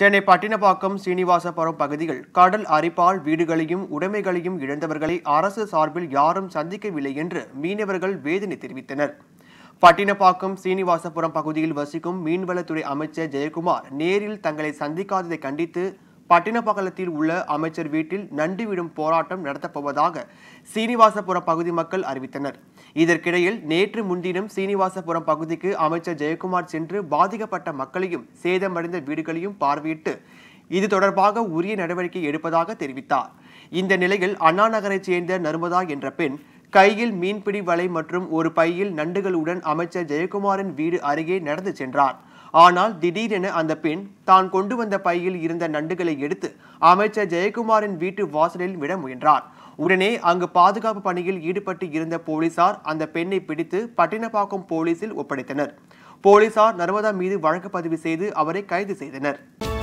சென்னை பட்டினப்பாக்கம் சீனிவாசபுரம் பகுதியில் கடல் அரிப்பால் வீடுகளையும் உடைமைகளையும் இழந்தவர்களை அரசு சார்பில் யாரும் சந்திக்கவில்லை என்று மீனவர்கள் வேதனை தெரிவித்தனர் பட்டினப்பாக்கம் சீனிவாசபுரம் பகுதியில் வசிக்கும் மீன்வளத்துறை அமைச்சர் ஜெயக்குமார் நேரில் தங்களை சந்திக்காததை கண்டித்து பட்டினப்பகலத்தில் உள்ள அமைச்சர் வீட்டில் நண்டு விடும் போராட்டம் நடத்தப்போவதாக சீனிவாசபுரம் பகுதி மக்கள் அறிவித்தனர் இதற்கிடையில் நேற்று முன்தினம் சீனிவாசபுரம் பகுதிக்கு அமைச்சர் ஜெயக்குமார் சென்று பாதிக்கப்பட்ட மக்களையும் சேதமடைந்த வீடுகளையும் பார்வையிட்டு இது தொடர்பாக உரிய நடவடிக்கை எடுப்பதாக தெரிவித்தார் இந்த நிலையில் அண்ணா நகரைச் சேர்ந்த நர்மதா என்ற பெண் கையில் மீன்பிடி வலை மற்றும் ஒரு பையில் நண்டுகளுடன் அமைச்சர் ஜெயக்குமாரின் வீடு அருகே நடந்து சென்றார் ஆனால் திடீரென அந்த பெண் தான் கொண்டு வந்த பையில் இருந்த நண்டுகளை எடுத்து அமைச்சர் ஜெயக்குமாரின் வீட்டு வாசலில் விட முயன்றார் உடனே அங்கு பாதுகாப்பு பணியில் ஈடுபட்டு இருந்த போலீசார் அந்த பெண்ணை பிடித்து பட்டினப்பாக்கம் போலீசில் ஒப்படைத்தனர் போலீசார் நர்மதா மீது வழக்கு பதிவு செய்து அவரை கைது செய்தனர்